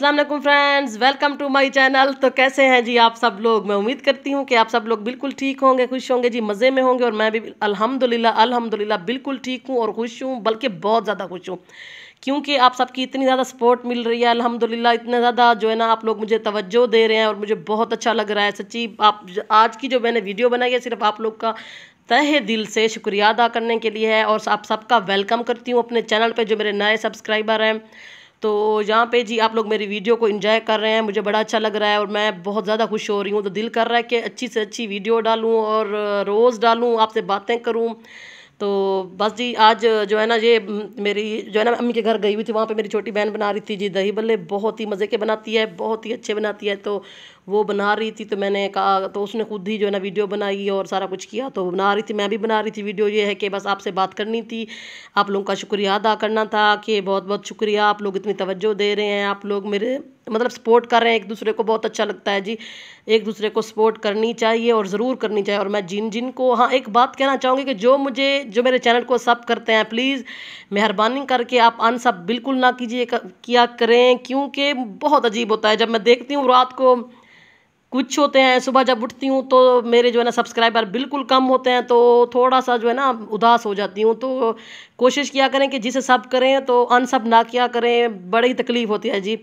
अस्सलाम वालेकुम friends welcome to my channel तो कैसे हैं जी आप सब लोग मैं उम्मीद करती हूँ कि आप सब लोग बिल्कुल ठीक होंगे खुश होंगे जी मज़े में होंगे और मैं भी अल्हम्दुलिल्लाह अल्हम्दुलिल्लाह बिल्कुल ठीक हूँ और खुश हूँ बल्कि बहुत ज़्यादा खुश हूँ क्योंकि आप सबकी इतनी ज़्यादा सपोर्ट मिल रही है अल्हम्दुलिल्लाह इतना ज़्यादा जो है ना आप लोग मुझे तवज्जो दे रहे हैं और मुझे बहुत अच्छा लग रहा है सच्ची आप आज की जो मैंने वीडियो बनाई है सिर्फ आप लोग का तहे दिल से शुक्रिया अदा करने के लिए है और आप सबका वेलकम करती हूँ अपने चैनल पर जो मेरे नए सब्सक्राइबर हैं तो यहाँ पे जी आप लोग मेरी वीडियो को इन्जॉय कर रहे हैं मुझे बड़ा अच्छा लग रहा है और मैं बहुत ज़्यादा खुश हो रही हूँ तो दिल कर रहा है कि अच्छी से अच्छी वीडियो डालूँ और रोज़ डालूँ आपसे बातें करूँ तो बस जी आज जो है ना ये मेरी जो है ना अम्मी के घर गई हुई थी वहाँ पे मेरी छोटी बहन बना रही थी जी दही बल्ले बहुत ही मज़े के बनाती है बहुत ही अच्छे बनाती है तो वो बना रही थी तो मैंने कहा तो उसने खुद ही जो है ना वीडियो बनाई और सारा कुछ किया तो बना रही थी मैं भी बना रही थी वीडियो ये है कि बस आपसे बात करनी थी आप लोगों का शुक्रिया अदा करना था कि बहुत बहुत शुक्रिया आप लोग इतनी तवज्जो दे रहे हैं आप लोग मेरे मतलब सपोर्ट कर रहे हैं एक दूसरे को बहुत अच्छा लगता है जी एक दूसरे को सपोर्ट करनी चाहिए और ज़रूर करनी चाहिए और मैं जिन जिन को हाँ एक बात कहना चाहूँगी कि जो मुझे जो मेरे चैनल को सब करते हैं प्लीज़ मेहरबानी करके आप अन सब बिल्कुल ना कीजिए किया करें क्योंकि बहुत अजीब होता है जब मैं देखती हूँ रात को कुछ होते हैं सुबह जब उठती हूँ तो मेरे जो है ना सब्सक्राइबर बिल्कुल कम होते हैं तो थोड़ा सा जो है ना उदास हो जाती हूँ तो कोशिश किया करें कि जिसे सब करें तो अनसब ना किया करें बड़ी तकलीफ़ होती है जी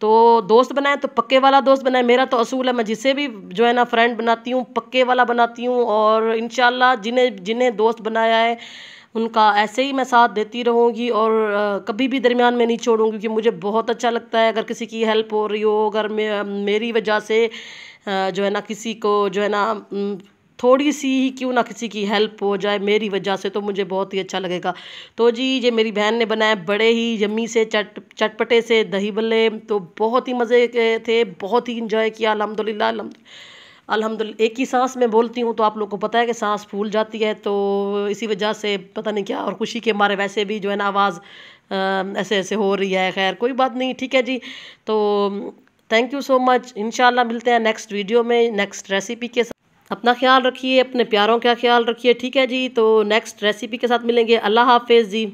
तो दोस्त बनाए तो पक्के वाला दोस्त बनाए मेरा तो असूल है मैं जिसे भी जो है ना फ्रेंड बनाती हूँ पक्के वाला बनाती हूँ और इन जिन्हें जिन्हें दोस्त बनाया है उनका ऐसे ही मैं साथ देती रहूँगी और कभी भी दरमियान में नहीं छोड़ूंगी क्योंकि मुझे बहुत अच्छा लगता है अगर किसी की हेल्प हो रही हो अगर मे, मेरी वजह से जो है ना किसी को जो है ना थोड़ी सी ही क्यों ना किसी की हेल्प हो जाए मेरी वजह से तो मुझे बहुत ही अच्छा लगेगा तो जी ये मेरी बहन ने बनाया बड़े ही यम्मी से चट चटपटे से दही बल्ले तो बहुत ही मज़े के थे बहुत ही इंजॉय किया अलहमदिल्ला अलहमद अलहमदिल्ला एक ही सांस में बोलती हूँ तो आप लोग को पता है कि सांस फूल जाती है तो इसी वजह से पता नहीं क्या और खुशी के मारे वैसे भी जो है ना आवाज़ ऐसे ऐसे हो रही है खैर कोई बात नहीं ठीक है जी तो थैंक यू सो मच इन मिलते हैं नेक्स्ट वीडियो में नेक्स्ट रेसिपी के साथ अपना ख्याल रखिए अपने प्यारों का ख्याल रखिए ठीक है जी तो नेक्स्ट रेसिपी के साथ मिलेंगे अल्लाह हाफिज़ जी